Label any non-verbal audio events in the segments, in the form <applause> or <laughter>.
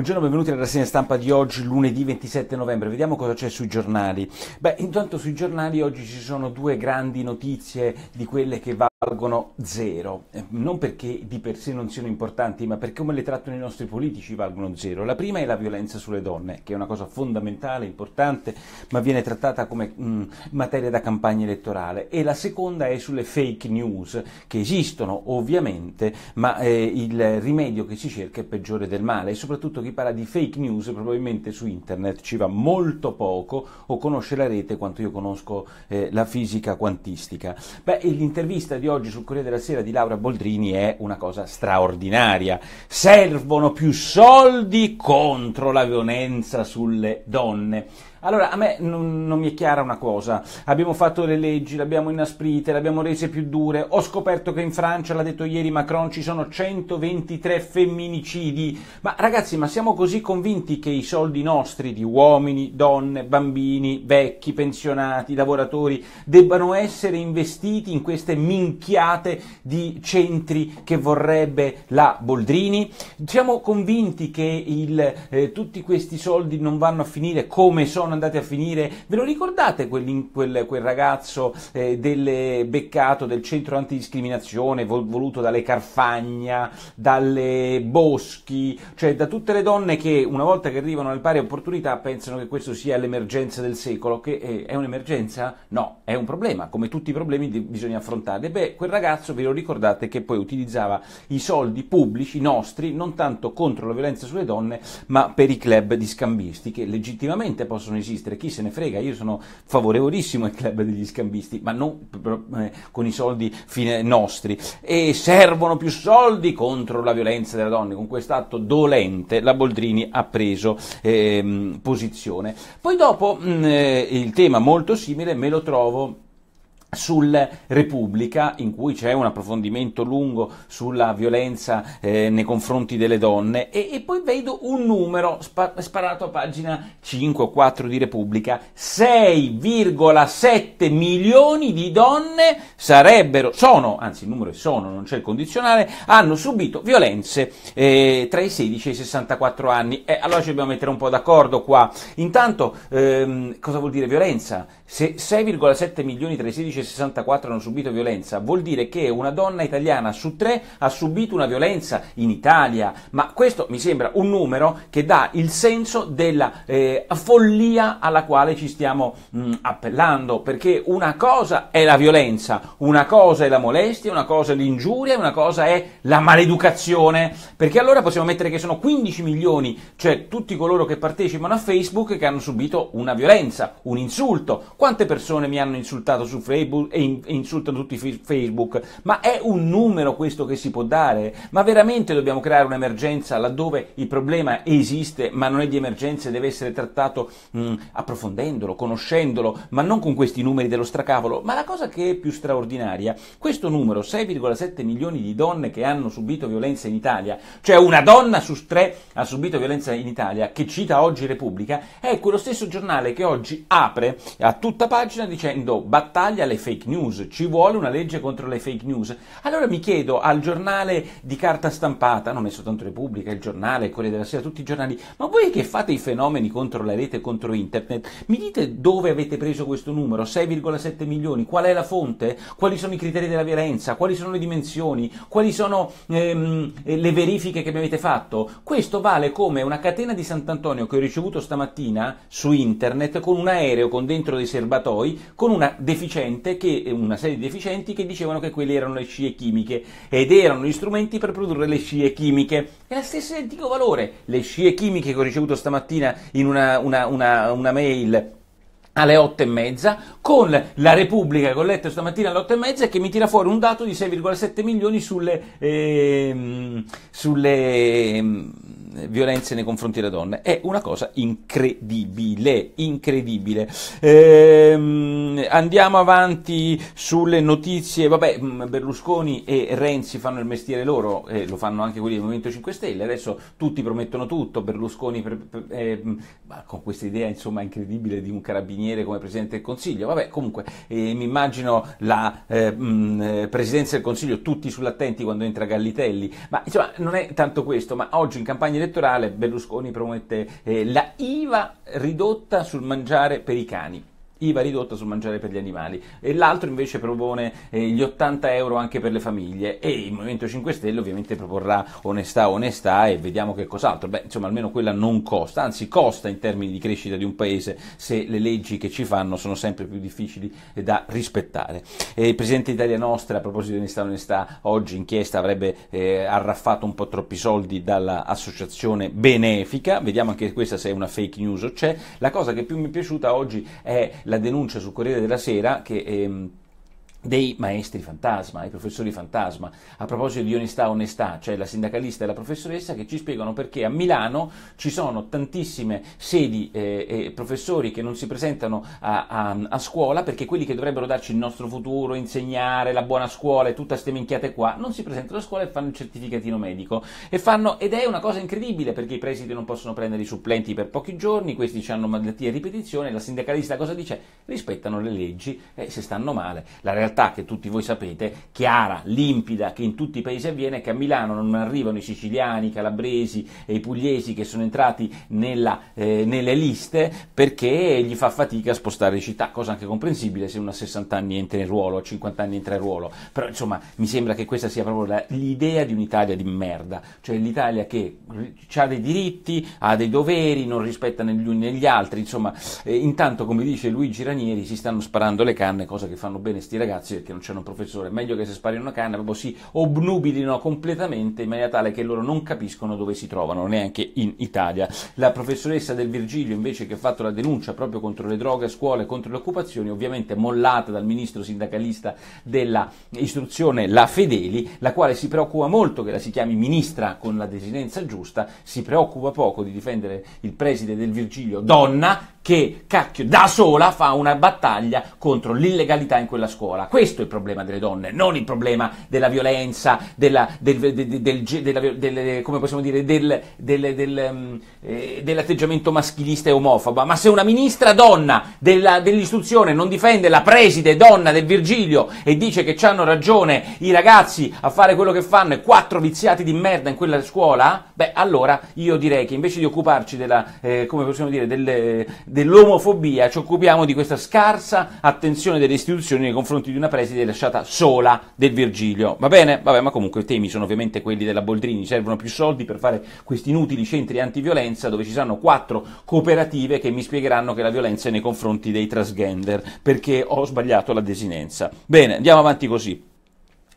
Buongiorno, benvenuti alla rassegna stampa di oggi, lunedì 27 novembre. Vediamo cosa c'è sui giornali. Beh, intanto sui giornali oggi ci sono due grandi notizie di quelle che vanno valgono zero, eh, non perché di per sé non siano importanti, ma perché come le trattano i nostri politici valgono zero. La prima è la violenza sulle donne, che è una cosa fondamentale, importante, ma viene trattata come mh, mm, materia da campagna elettorale. E la seconda è sulle fake news, che esistono ovviamente, ma eh, il rimedio che si cerca è peggiore del male. E soprattutto chi parla di fake news probabilmente su internet ci va molto poco o conosce la rete quanto io conosco eh, la fisica quantistica. Beh, l'intervista di oggi sul Corriere della Sera di Laura Boldrini è una cosa straordinaria. Servono più soldi contro la violenza sulle donne. Allora, a me non, non, mi è chiara una cosa. Abbiamo fatto le leggi, le abbiamo inasprite, le abbiamo rese più dure. Ho scoperto che in Francia, l'ha detto ieri Macron, ci sono 123 femminicidi. Ma ragazzi, ma siamo così convinti che i soldi nostri di uomini, donne, bambini, vecchi, pensionati, lavoratori debbano essere investiti in queste minchiate di centri che vorrebbe la Boldrini? Siamo convinti che il, eh, tutti questi soldi non vanno a finire come sono sono andati a finire? Ve lo ricordate quel, quel, quel ragazzo eh, del eh, beccato del centro antidiscriminazione voluto dalle Carfagna, dalle Boschi, cioè da tutte le donne che una volta che arrivano alle pari opportunità pensano che questo sia l'emergenza del secolo, che eh, è un'emergenza? No, è un problema, come tutti i problemi di- bisogna affrontarli. Beh, quel ragazzo ve lo ricordate che poi utilizzava i soldi pubblici nostri non tanto contro la violenza sulle donne, ma per i club di scambisti che legittimamente possono possono esistere, chi se ne frega, io sono favorevolissimo ai club degli scambisti, ma non eh, con i soldi fine nostri. E servono più soldi contro la violenza delle donne, con quest'atto dolente la Boldrini ha preso eh, posizione. Poi dopo mh, mm, eh, il tema molto simile me lo trovo sul Repubblica, in cui c'è un approfondimento lungo sulla violenza eh, nei confronti delle donne, e, e poi vedo un numero spa- sparato a pagina 5 o 4 di Repubblica, 6,7 milioni di donne sarebbero, sono, anzi il numero è sono, non c'è il condizionale, hanno subito violenze eh, tra i 16 e i 64 anni. Eh, allora ci dobbiamo mettere un po' d'accordo qua. Intanto, ehm, cosa vuol dire violenza? Se 6,7 milioni tra i 16 e 64 hanno subito violenza, vuol dire che una donna italiana su tre ha subito una violenza in Italia, ma questo mi sembra un numero che dà il senso della eh, follia alla quale ci stiamo mh, mm, appellando, perché una cosa è la violenza, una cosa è la molestia, una cosa è l'ingiuria, una cosa è la maleducazione, perché allora possiamo mettere che sono 15 milioni, cioè tutti coloro che partecipano a Facebook che hanno subito una violenza, un insulto. Quante persone mi hanno insultato su Facebook? Facebook e, insultano tutti Facebook, ma è un numero questo che si può dare? Ma veramente dobbiamo creare un'emergenza laddove il problema esiste, ma non è di emergenza e deve essere trattato mh, mm, approfondendolo, conoscendolo, ma non con questi numeri dello stracavolo. Ma la cosa che è più straordinaria, questo numero, 6,7 milioni di donne che hanno subito violenza in Italia, cioè una donna su tre ha subito violenza in Italia, che cita oggi Repubblica, è ecco, quello stesso giornale che oggi apre a tutta pagina dicendo battaglia alle fake news, ci vuole una legge contro le fake news. Allora mi chiedo al giornale di carta stampata, non è soltanto Repubblica, il giornale, Corriere della Sera, tutti i giornali, ma voi che fate i fenomeni contro la rete, e contro internet, mi dite dove avete preso questo numero, 6,7 milioni, qual è la fonte, quali sono i criteri della violenza, quali sono le dimensioni, quali sono ehm, le verifiche che mi avete fatto. Questo vale come una catena di Sant'Antonio che ho ricevuto stamattina su internet con un aereo con dentro dei serbatoi, con una deficiente gente, che, eh, una serie di deficienti che dicevano che quelle erano le scie chimiche ed erano gli strumenti per produrre le scie chimiche. È lo stesso identico valore. Le scie chimiche che ho ricevuto stamattina in una, una, una, una mail alle 8 e mezza, con la Repubblica che ho letto stamattina alle 8 e mezza che mi tira fuori un dato di 6,7 milioni sulle... Eh, sulle ehm, eh, violenze nei confronti delle donne. È una cosa incredibile, incredibile. Ehm, andiamo avanti sulle notizie. Vabbè, mm, Berlusconi e Renzi fanno il mestiere loro, eh, lo fanno anche quelli del Movimento 5 Stelle. Adesso tutti promettono tutto. Berlusconi per, per, eh, con questa idea insomma incredibile di un carabiniere come Presidente del Consiglio. Vabbè, comunque eh, mi immagino la mh, eh, mm, eh, Presidenza del Consiglio tutti sull'attenti quando entra Gallitelli. Ma insomma non è tanto questo, ma oggi in campagna campagna elettorale Berlusconi promette eh, la IVA ridotta sul mangiare per i cani. IVA ridotta sul mangiare per gli animali e l'altro invece propone eh, gli 80 euro anche per le famiglie e il Movimento 5 Stelle ovviamente proporrà onestà onestà e vediamo che cos'altro beh insomma almeno quella non costa anzi costa in termini di crescita di un paese se le leggi che ci fanno sono sempre più difficili da rispettare e il Presidente Italia Nostra a proposito di onestà onestà oggi inchiesta avrebbe eh, arraffato un po' troppi soldi dall'associazione benefica vediamo anche questa se è una fake news o c'è la cosa che più mi è piaciuta oggi è la denuncia sul Corriere della Sera che... Ehm, dei maestri fantasma, i professori fantasma, a proposito di onestà onestà, cioè la sindacalista e la professoressa che ci spiegano perché a Milano ci sono tantissime sedi eh, e eh, eh, professori che non si presentano a, a, a, scuola perché quelli che dovrebbero darci il nostro futuro, insegnare, la buona scuola e tutte queste minchiate qua, non si presentano a scuola e fanno il certificatino medico fanno, ed è una cosa incredibile perché i presidi non possono prendere i supplenti per pochi giorni, questi hanno malattie a ripetizione, la sindacalista cosa dice? Rispettano le leggi e eh, se stanno male. La realtà che tutti voi sapete, chiara, limpida, che in tutti i paesi avviene, che a Milano non arrivano i siciliani, i calabresi e i pugliesi che sono entrati nella, eh, nelle liste perché gli fa fatica a spostare le città, cosa anche comprensibile se uno a 60 anni entra in ruolo, a 50 anni entra in ruolo, però insomma mi sembra che questa sia proprio l'idea di un'Italia di merda, cioè l'Italia che ha dei diritti, ha dei doveri, non rispetta negli uni negli altri, insomma eh, intanto come dice Luigi Ranieri si stanno sparando le canne, cosa che fanno bene sti ragazzi ragazzi che non c'è un professore, meglio che se spari una canna proprio si obnubilino completamente in maniera tale che loro non capiscono dove si trovano, neanche in Italia. La professoressa del Virgilio invece che ha fatto la denuncia proprio contro le droghe a scuola e contro le occupazioni, ovviamente mollata dal ministro sindacalista dell'istruzione La Fedeli, la quale si preoccupa molto che la si chiami ministra con la desinenza giusta, si preoccupa poco di difendere il preside del Virgilio, donna, che cacchio da sola fa una battaglia contro l'illegalità in quella scuola questo è il problema delle donne, non il problema della violenza, della, del, del, del, della, come possiamo dire, mm, eh, dell'atteggiamento maschilista e omofobo. Ma se una ministra donna della, dell'istruzione non difende la preside donna del Virgilio e dice che hanno ragione i ragazzi a fare quello che fanno e quattro viziati di merda in quella scuola, beh allora io direi che invece di occuparci della, eh, come possiamo dire, dell'omofobia ci occupiamo di questa scarsa attenzione delle istituzioni nei confronti di una preside lasciata sola del Virgilio. Va bene? Vabbè, ma comunque i temi sono ovviamente quelli della Boldrini, servono più soldi per fare questi inutili centri antiviolenza dove ci saranno quattro cooperative che mi spiegheranno che la violenza è nei confronti dei transgender, perché ho sbagliato la desinenza. Bene, andiamo avanti così.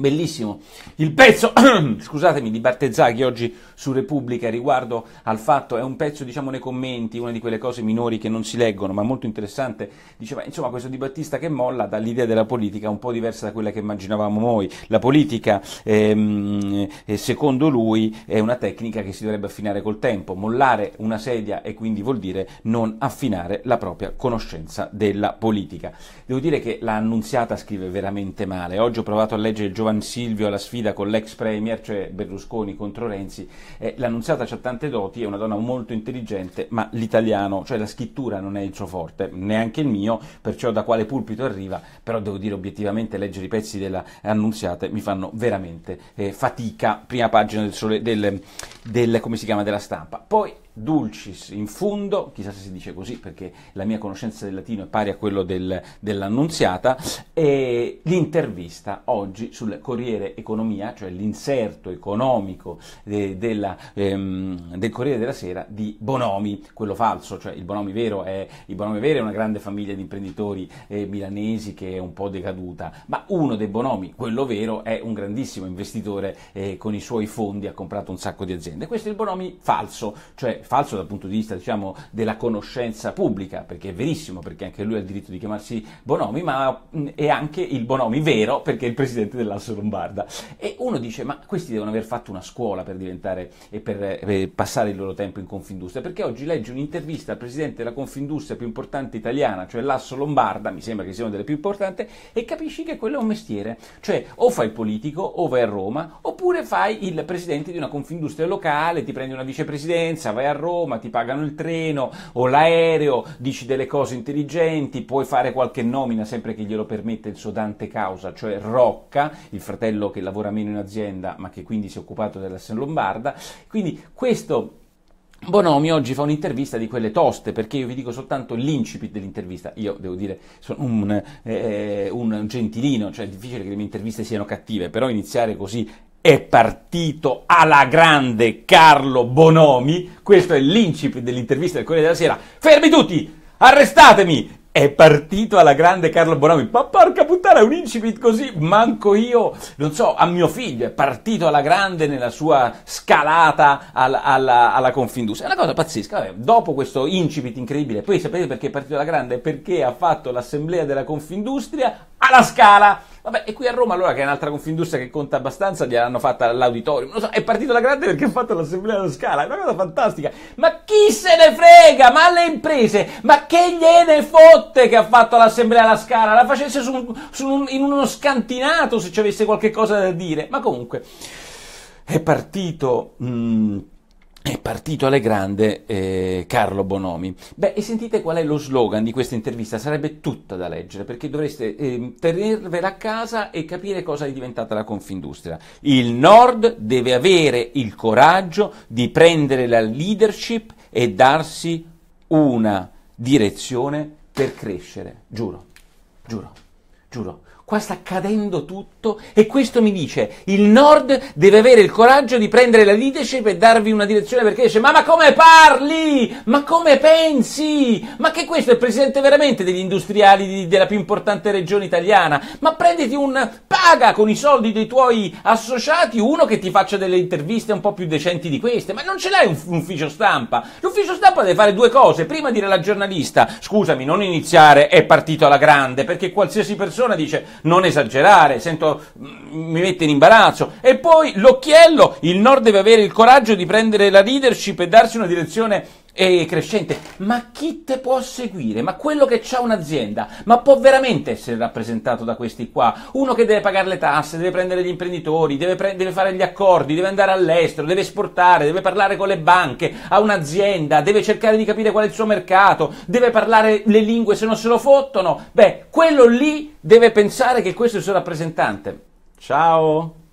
Bellissimo il pezzo, <clears throat> scusatemi, di Bartezzaghi oggi su Repubblica riguardo al fatto, è un pezzo diciamo nei commenti, una di quelle cose minori che non si leggono, ma molto interessante, diceva insomma questo Di Battista che molla dall'idea della politica un po' diversa da quella che immaginavamo noi, la politica ehm, eh, secondo lui è una tecnica che si dovrebbe affinare col tempo, mollare una sedia e quindi vuol dire non affinare la propria conoscenza della politica. Devo dire che la annunziata scrive veramente male, oggi ho provato a leggere il giorno Giovan Silvio alla sfida con l'ex premier, cioè Berlusconi contro Renzi, eh, l'annunziata ha tante doti, è una donna molto intelligente, ma l'italiano, cioè la scrittura non è il suo forte, neanche il mio, perciò da quale pulpito arriva, però devo dire obiettivamente leggere i pezzi dell'annunziata mi fanno veramente eh, fatica, prima pagina del, sole, del, del, della stampa. Poi dulcis in fundo, chissà se si dice così perché la mia conoscenza del latino è pari a quello del, dell'annunziata, e l'intervista oggi sul Corriere Economia, cioè l'inserto economico de, della, ehm, del Corriere della Sera di Bonomi, quello falso, cioè il Bonomi vero è, Bonomi vero è una grande famiglia di imprenditori eh, milanesi che è un po' decaduta, ma uno dei Bonomi, quello vero, è un grandissimo investitore eh, con i suoi fondi, ha comprato un sacco di aziende. Questo è il Bonomi falso, cioè falso dal punto di vista diciamo, della conoscenza pubblica, perché è verissimo, perché anche lui ha il diritto di chiamarsi Bonomi, ma mm, è anche il Bonomi vero, perché è il presidente dell'Asso Lombarda. E uno dice, ma questi devono aver fatto una scuola per diventare e per, eh, per passare il loro tempo in Confindustria, perché oggi leggi un'intervista al presidente della Confindustria più importante italiana, cioè l'Asso Lombarda, mi sembra che sia una delle più importanti, e capisci che quello è un mestiere, cioè o fai il politico, o vai a Roma, oppure fai il presidente di una Confindustria locale, ti prendi una vicepresidenza, vai a Roma, ti pagano il treno o l'aereo, dici delle cose intelligenti, puoi fare qualche nomina sempre che glielo permette il suo Dante Causa, cioè Rocca, il fratello che lavora meno in azienda ma che quindi si è occupato della Sen Lombarda. Quindi questo Bonomi oggi fa un'intervista di quelle toste, perché io vi dico soltanto l'incipit dell'intervista. Io devo dire, sono un, eh, eh un gentilino, cioè è difficile che le mie interviste siano cattive, però iniziare così è partito alla grande Carlo Bonomi, questo è l'incipit dell'intervista del Corriere della Sera, fermi tutti, arrestatemi, è partito alla grande Carlo Bonomi, ma porca puttana è un incipit così, manco io, non so, a mio figlio, è partito alla grande nella sua scalata alla, alla, alla Confindustria, è una cosa pazzesca, Vabbè, dopo questo incipit incredibile, poi sapete perché è partito alla grande? Perché ha fatto l'assemblea della Confindustria alla scala, Vabbè, e qui a Roma, allora, che è un'altra confindustria che conta abbastanza, gliel'hanno fatta all'auditorium. Non so, è partito la grande perché ha fatto l'assemblea alla Scala, è una cosa fantastica. Ma chi se ne frega? Ma le imprese, ma che gliene fotte che ha fatto l'assemblea alla Scala? La facesse su su un, in uno scantinato se ci avesse qualche cosa da dire. Ma comunque, è partito... Mh, mm, è partito alle grande eh, Carlo Bonomi. Beh, e sentite qual è lo slogan di questa intervista, sarebbe tutta da leggere, perché dovreste eh, tenervela a casa e capire cosa è diventata la Confindustria. Il Nord deve avere il coraggio di prendere la leadership e darsi una direzione per crescere, giuro, giuro, giuro qua sta accadendo tutto e questo mi dice il nord deve avere il coraggio di prendere la leadership e darvi una direzione perché dice ma, ma come parli? Ma come pensi? Ma che questo è il presidente veramente degli industriali di, della più importante regione italiana? Ma prenditi un paga con i soldi dei tuoi associati uno che ti faccia delle interviste un po' più decenti di queste, ma non ce l'hai un, un ufficio stampa. L'ufficio stampa deve fare due cose, prima dire alla giornalista scusami non iniziare è partito alla grande perché qualsiasi persona dice non esagerare, sento, mm, mi mette in imbarazzo. E poi l'occhiello, il Nord deve avere il coraggio di prendere la leadership e darsi una direzione e crescente, ma chi te può seguire? Ma quello che ha un'azienda, ma può veramente essere rappresentato da questi qua? Uno che deve pagare le tasse, deve prendere gli imprenditori, deve, pre- deve fare gli accordi, deve andare all'estero, deve esportare, deve parlare con le banche, ha un'azienda, deve cercare di capire qual è il suo mercato, deve parlare le lingue se non se lo fottono. Beh, quello lì deve pensare che questo è il suo rappresentante. Ciao!